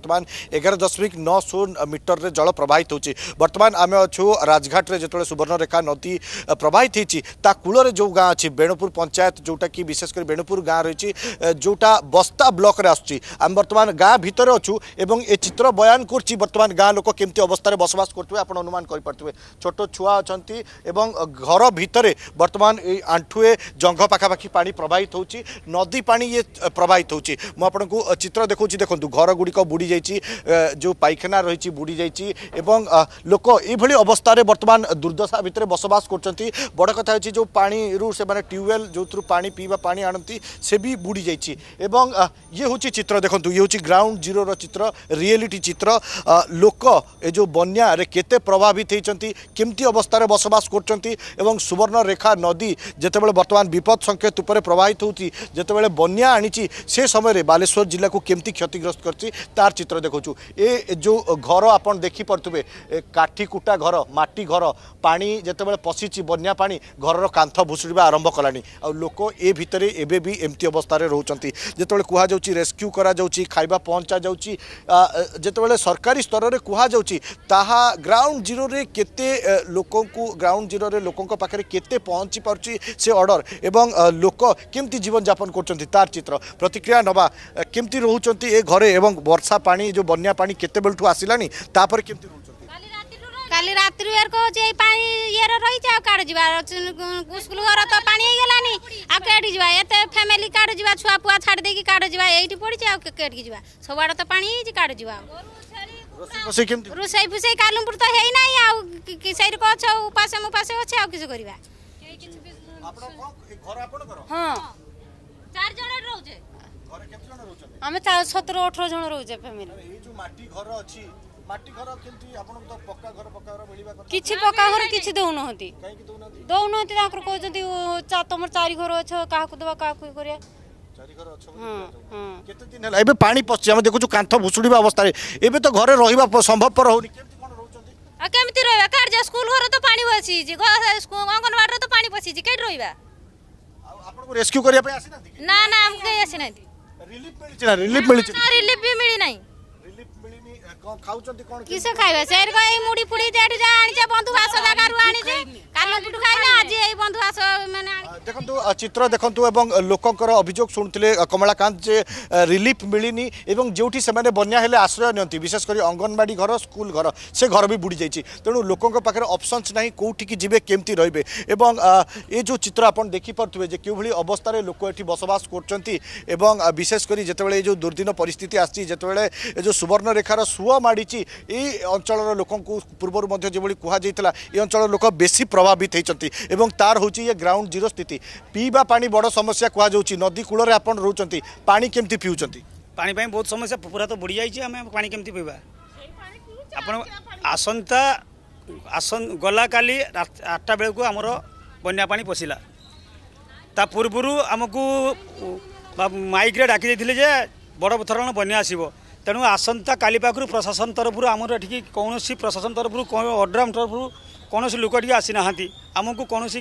बर्तमान एगार दशमिक नौ शून मीटर में जल प्रवाहित बर्तमान आम अच्छे राजघाट में जिते सुवर्णरेखा नदी प्रवाहित होती कूल जो गाँव अच्छी बेणुपुर पंचायत जोटा कि विशेषकर बेणुपुर गाँ रही जोटा बस्ता ब्लक आसमें बर्तमान गाँ भर अच्छा ये चित्र बयान करतमान गाँ लोक केमती अवस्था बसवास करेंगे आप अनुमान करेंगे छोट छुआ अच्छा घर भितर बर्तमान आंठुए जंघ पखापाखी पा प्रवाहित होदी पा ये प्रवाहित होती मुझे चित्र देखा देखो घर गुड़िक बुड़ी ଯାଇଛି ଯେଉଁ ପାଇଖାନା ରହିଛି ବୁଡ଼ି ଯାଇଛି ଏବଂ ଲୋକ ଏଇଭଳି ଅବସ୍ଥାରେ ବର୍ତ୍ତମାନ ଦୁର୍ଦ୍ଦଶା ଭିତରେ ବସବାସ କରୁଛନ୍ତି ବଡ଼ କଥା ହେଉଛି ଯେଉଁ ପାଣିରୁ ସେମାନେ ଟ୍ୟୁବୱେଲ୍ ଯେଉଁଥିରୁ ପାଣି ପିଇବା ପାଣି ଆଣନ୍ତି ସେ ବି ବୁଡ଼ି ଯାଇଛି ଏବଂ ଇଏ ହେଉଛି ଚିତ୍ର ଦେଖନ୍ତୁ ଇଏ ହେଉଛି ଗ୍ରାଉଣ୍ଡ ଜିରୋର ଚିତ୍ର ରିଏଲିଟି ଚିତ୍ର ଲୋକ ଏ ଯେଉଁ ବନ୍ୟାରେ କେତେ ପ୍ରଭାବିତ ହୋଇଛନ୍ତି କେମିତି ଅବସ୍ଥାରେ ବସବାସ କରୁଛନ୍ତି ଏବଂ ସୁବର୍ଣ୍ଣରେଖା ନଦୀ ଯେତେବେଳେ ବର୍ତ୍ତମାନ ବିପଦ ସଂକେତ ଉପରେ ପ୍ରବାହିତ ହେଉଛି ଯେତେବେଳେ ବନ୍ୟା ଆଣିଛି ସେ ସମୟରେ ବାଲେଶ୍ୱର ଜିଲ୍ଲାକୁ କେମିତି କ୍ଷତିଗ୍ରସ୍ତ କରିଛି ତାର চিত্র দেখছু এ যে ঘর আপনার দেখিপারে কাঠিকুটা ঘর মাটি ঘর পা যেতবে পশিছি বন্যা পা ঘরর কাঁথ ভুষুড়া আরম্ভ কলা আোক এ ভিতরে এবে বি এমতি অবস্থায় রোচান যেতবে কুহযাচ্ছি রেস্ক্যু করা যাচ্ছি খাইবা পঞ্চা যাচ্ছি যেতবে সরকারি স্তরের কুহযাচ্ছি তাহা গ্রাউন্ড জিরোরে কেতে লোক গ্রাউন্ড জিরোরে লোক পাখে কেতে পৌঁছি পারছি সে অর্ডর এবং লোক কেমতি জীবনযাপন করছেন তার চিত্র প্রতিক্রিয়া নেওয়া কেমতি রোচান এ ঘরে এবং বর্ষা ପାଣି ଯେଉଁ ବନ୍ୟା ପାଣି କେତେବେଳଠୁ ଆସିଲାଣି ତାପରେ କେମିତି ରହୁଛନ୍ତି କାଲି ରାତିରୁ ଇଆର କହୁଛି ଏଇ ପାଣି ଇଏରେ ରହିଛି ଆଉ କାର୍ଡ଼ ଯିବା ସ୍କୁଲ ଘର ତ ପାଣି ହେଇଗଲାନି ଆଉ କେଠି ଯିବା ଏତେ ଫ୍ୟାମିଲି କାର୍ଡ଼ ଯିବା ଛୁଆ ପୁଆ ଛାଡ଼ି ଦେଇକି କାର୍ଡ଼ ଯିବା ଏଇଠି ପଡ଼ିଛି ଆଉ କେଠିକି ଯିବା ସବୁଆଡ଼େ ତ ପାଣି ହେଇଛି କାର୍ଡ଼ ଯିବା ରୋଷେଇ ଫୁଷେଇ କାଲୁମ୍ପୁର ତ ହେଇନାହିଁ ଆଉ ସେଇଠି କଛ ଉପାସ ମୁପାସ ଅଛି ଆଉ କିଛି କରିବା ହଁ আমি সতেরো অঠর জন রয়েছে ফ্যামিলি মাটি ঘর অছি କିଛି ପକ୍କା ଘର କିଛି ଦେଉନାହାନ୍ତି ଦେଉନାହାନ୍ତି ତାଙ୍କର କହୁଛନ୍ତି ତମର ଚାରି ଘର ଅଛ କାହାକୁ ଦେବା କାହାକୁ କରିବା ଏବେ ପାଣି ପଶିଛି ଆମେ ଦେଖୁଛୁ କାନ୍ଥ ଭୁଷୁଡ଼ିବା ଅବସ୍ଥାରେ ଏବେ ତ ଘରେ ରହିବା ସମ୍ଭବପର ହଉନି କେମିତି ରହିବା କାହାର ଯେ ସ୍କୁଲ ଘର ତ ପାଣି ପଶିଛି ଅଙ୍ଗନବାଡ଼ିରେ ତ ପାଣି ପଶିଛି କେଠି ରହିବା ଆପଣଙ୍କୁ ରେସ୍କ୍ୟୁ କରିବା ପାଇଁ ଆସିନାହାନ୍ତି ନା ନା ଆମକୁ କେହି ଆସିନାହାନ୍ତି রিলিফ মিলিছে না রিলিফ মিলিছে না রিলিফ বি মিলি নাই রিলিফ মিলিনি কোন খাউচନ୍ତି কোন কিসে খাইবা সের কই মুড়ি ফুড়ি ଦେଖନ୍ତୁ ଚିତ୍ର ଦେଖନ୍ତୁ ଏବଂ ଲୋକଙ୍କର ଅଭିଯୋଗ ଶୁଣୁଥିଲେ କମଳାକାନ୍ତ ଯେ ରିଲିଫ୍ ମିଳିନି ଏବଂ ଯେଉଁଠି ସେମାନେ ବନ୍ୟା ହେଲେ ଆଶ୍ରୟ ନିଅନ୍ତି ବିଶେଷ କରି ଅଙ୍ଗନବାଡ଼ି ଘର ସ୍କୁଲ ଘର ସେ ଘର ବି ବୁଡ଼ିଯାଇଛି ତେଣୁ ଲୋକଙ୍କ ପାଖରେ ଅପସନ୍ସ ନାହିଁ କେଉଁଠିକି ଯିବେ କେମିତି ରହିବେ ଏବଂ ଏ ଯେଉଁ ଚିତ୍ର ଆପଣ ଦେଖିପାରୁଥିବେ ଯେ କେଉଁଭଳି ଅବସ୍ଥାରେ ଲୋକ ଏଠି ବସବାସ କରୁଛନ୍ତି ଏବଂ ବିଶେଷ କରି ଯେତେବେଳେ ଏ ଯେଉଁ ଦୁର୍ଦ୍ଦିନ ପରିସ୍ଥିତି ଆସିଛି ଯେତେବେଳେ ଏ ଯେଉଁ ସୁବର୍ଣ୍ଣରେଖାର ସୁଅ ମାଡ଼ିଛି ଏଇ ଅଞ୍ଚଳର ଲୋକଙ୍କୁ ପୂର୍ବରୁ ମଧ୍ୟ ଯେଭଳି କୁହାଯାଇଥିଲା ଏ ଅଞ୍ଚଳର ଲୋକ ବେଶୀ ପ୍ରଭାବିତ ହୋଇଛନ୍ତି ଏବଂ ତାର ହେଉଛି ଇଏ ଗ୍ରାଉଣ୍ଡ ଜିରୋ ସ୍ଥିତି पीवा पा बड़ समस्या कहु नदी कूल रोच पा केमती पीऊँ पाणी बहुत समस्या पूरा तो बढ़ी जाइए पा केमती पीवा आप आसंता आसन गला का आठटा बेलू आमर बन्या पा पशिला ता पूर्वर आमको माइक्रे डाक बड़ धरण बन्या आसव ତେଣୁ ଆସନ୍ତାକାଲି ପାଖରୁ ପ୍ରଶାସନ ତରଫରୁ ଆମର ଏଠିକି କୌଣସି ପ୍ରଶାସନ ତରଫରୁ ଅଡ୍ରାମ ତରଫରୁ କୌଣସି ଲୋକ ଏଠିକି ଆସିନାହାନ୍ତି ଆମକୁ କୌଣସି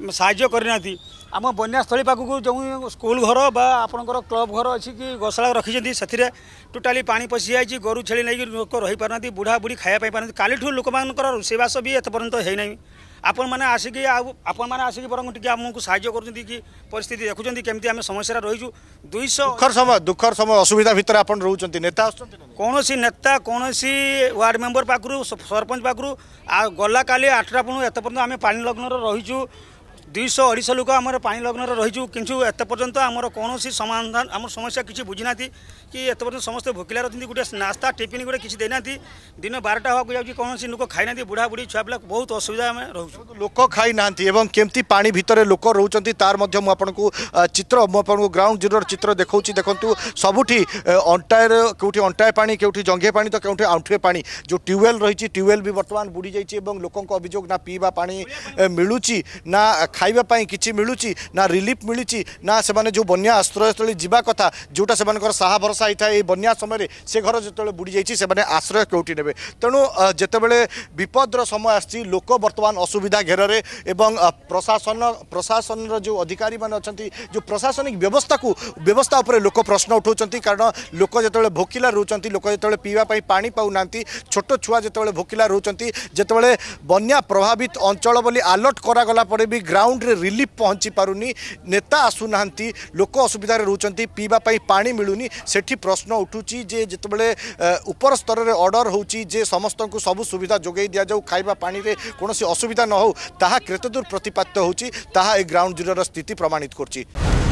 ସାହାଯ୍ୟ କରିନାହାନ୍ତି ଆମ ବନ୍ୟାସ୍ଥଳୀ ପାଖକୁ ଯେଉଁ ସ୍କୁଲ ଘର ବା ଆପଣଙ୍କର କ୍ଲବ୍ ଘର ଅଛି କି ଗୋଶାଳା ରଖିଛନ୍ତି ସେଥିରେ ଟୋଟାଲି ପାଣି ପଶିଯାଇଛି ଗୋରୁ ଛେଳି ନେଇକି ଲୋକ ରହିପାରୁନାହାନ୍ତି ବୁଢ଼ାବୁଢ଼ୀ ଖାଇବା ପାଇଁ ପାରୁନାହାନ୍ତି କାଲିଠୁ ଲୋକମାନଙ୍କର ରୋଷେଇବାସ ବି ଏତେ ପର୍ଯ୍ୟନ୍ତ ହେଇନାହିଁ ଆପଣମାନେ ଆସିକି ଆଉ ଆପଣମାନେ ଆସିକି ବରଂ ଟିକେ ଆମକୁ ସାହାଯ୍ୟ କରୁଛନ୍ତି କି ପରିସ୍ଥିତି ଦେଖୁଛନ୍ତି କେମିତି ଆମେ ସମସ୍ୟାରେ ରହିଛୁ ଦୁଇଶହ ଦୁଃଖର ସମୟ ଦୁଃଖର ସମୟ ଅସୁବିଧା ଭିତରେ ଆପଣ ରହୁଛନ୍ତି ନେତା ଆସୁଛନ୍ତି କୌଣସି ନେତା କୌଣସି ୱାର୍ଡ଼ ମେମ୍ବର ପାଖରୁ ସରପଞ୍ଚ ପାଖରୁ ଆଉ ଗଲାକାଲି ଆଠଟା ପଣୁ ଏତେ ପର୍ଯ୍ୟନ୍ତ ଆମେ ପାଣି ଲଗ୍ନରେ ରହିଛୁ ଦୁଇଶହ ଅଢ଼େଇଶହ ଲୋକ ଆମର ପାଣି ଲଗ୍ନରେ ରହିଛୁ କିନ୍ତୁ ଏତେ ପର୍ଯ୍ୟନ୍ତ ଆମର କୌଣସି ସମାଧାନ ଆମ ସମସ୍ୟା କିଛି ବୁଝିନାହାନ୍ତି କି ଏତେ ପର୍ଯ୍ୟନ୍ତ ସମସ୍ତେ ଭୋକିଲା ରହୁଛନ୍ତି ଗୋଟେ ନାସ୍ତା ଟିଫିନ୍ ଗୋଟେ କିଛି ଦେଇନାହାନ୍ତି ଦିନ ବାରଟା ହେବାକୁ ଯାଉଛି କୌଣସି ଲୋକ ଖାଇନାହାନ୍ତି ବୁଢ଼ାବୁଢ଼ୀ ଛୁଆପିଲା ବହୁତ ଅସୁବିଧା ଆମେ ରହୁଛୁ ଲୋକ ଖାଇନାହାନ୍ତି ଏବଂ କେମିତି ପାଣି ଭିତରେ ଲୋକ ରହୁଛନ୍ତି ତାର ମଧ୍ୟ ମୁଁ ଆପଣଙ୍କୁ ଚିତ୍ର ମୁଁ ଆପଣଙ୍କୁ ଗ୍ରାଉଣ୍ଡ ଜିରୋର ଚିତ୍ର ଦେଖାଉଛି ଦେଖନ୍ତୁ ସବୁଠି ଅଣ୍ଟାଏର କେଉଁଠି ଅଣ୍ଟାଏ ପାଣି କେଉଁଠି ଜଙ୍ଘେ ପାଣି ତ କେଉଁଠି ଆଣ୍ଠୁଏ ପାଣି ଯେଉଁ ଟ୍ୟୁୱେଲ୍ ରହିଛି ଟ୍ୟୁୱେଲ୍ ବି ବର୍ତ୍ତମାନ ବୁଡ଼ିଯାଇଛି ଏବଂ ଲୋକଙ୍କ ଅଭିଯୋଗ ନା ପିଇବା ପାଣି ମିଳୁଛି ନା খাইবা পাই কিছু মিলুচি না রিলিফ মিলুচি না সে যে বন্যা আশ্রয়স্থলী যা কথা যেটা সে সাহা ভরসা হয়ে থাকে এই বন্যা সময় সে ঘর যেত বুড়ি যাই সে আশ্রয় কেউটি নেবে তেমন যেতবে বিপদর সময় আসছে লোক বর্তমান অসুবিধা ঘেরের এবং প্রশাসন প্রশাসনের যে অধিকারী মানে অনেক যে প্রশাসনিক ব্যবস্থা ব্যবস্থা উপরে লোক প্রশ্ন উঠাও কারণ লোক যেত ভোকিলা রুচান লোক যেত পিবা পা না ছোট ছুয়া যেত ভোকিলা রুচান যেত বন্যা প্রভাবিত অঞ্চল বলে আলর্ট করা পরে বি গ্রাউন্ড ଗ୍ରାଉଣ୍ଡରେ ରିଲିଫ୍ ପହଞ୍ଚି ପାରୁନି ନେତା ଆସୁନାହାନ୍ତି ଲୋକ ଅସୁବିଧାରେ ରହୁଛନ୍ତି ପିଇବା ପାଇଁ ପାଣି ମିଳୁନି ସେଠି ପ୍ରଶ୍ନ ଉଠୁଛି ଯେ ଯେତେବେଳେ ଉପର ସ୍ତରରେ ଅର୍ଡ଼ର ହେଉଛି ଯେ ସମସ୍ତଙ୍କୁ ସବୁ ସୁବିଧା ଯୋଗାଇ ଦିଆଯାଉ ଖାଇବା ପାଣିରେ କୌଣସି ଅସୁବିଧା ନ ହେଉ ତାହା କେତେଦୂର ପ୍ରତିପାଦିତ ହେଉଛି ତାହା ଏ ଗ୍ରାଉଣ୍ଡ ଜିରୋର ସ୍ଥିତି ପ୍ରମାଣିତ କରୁଛି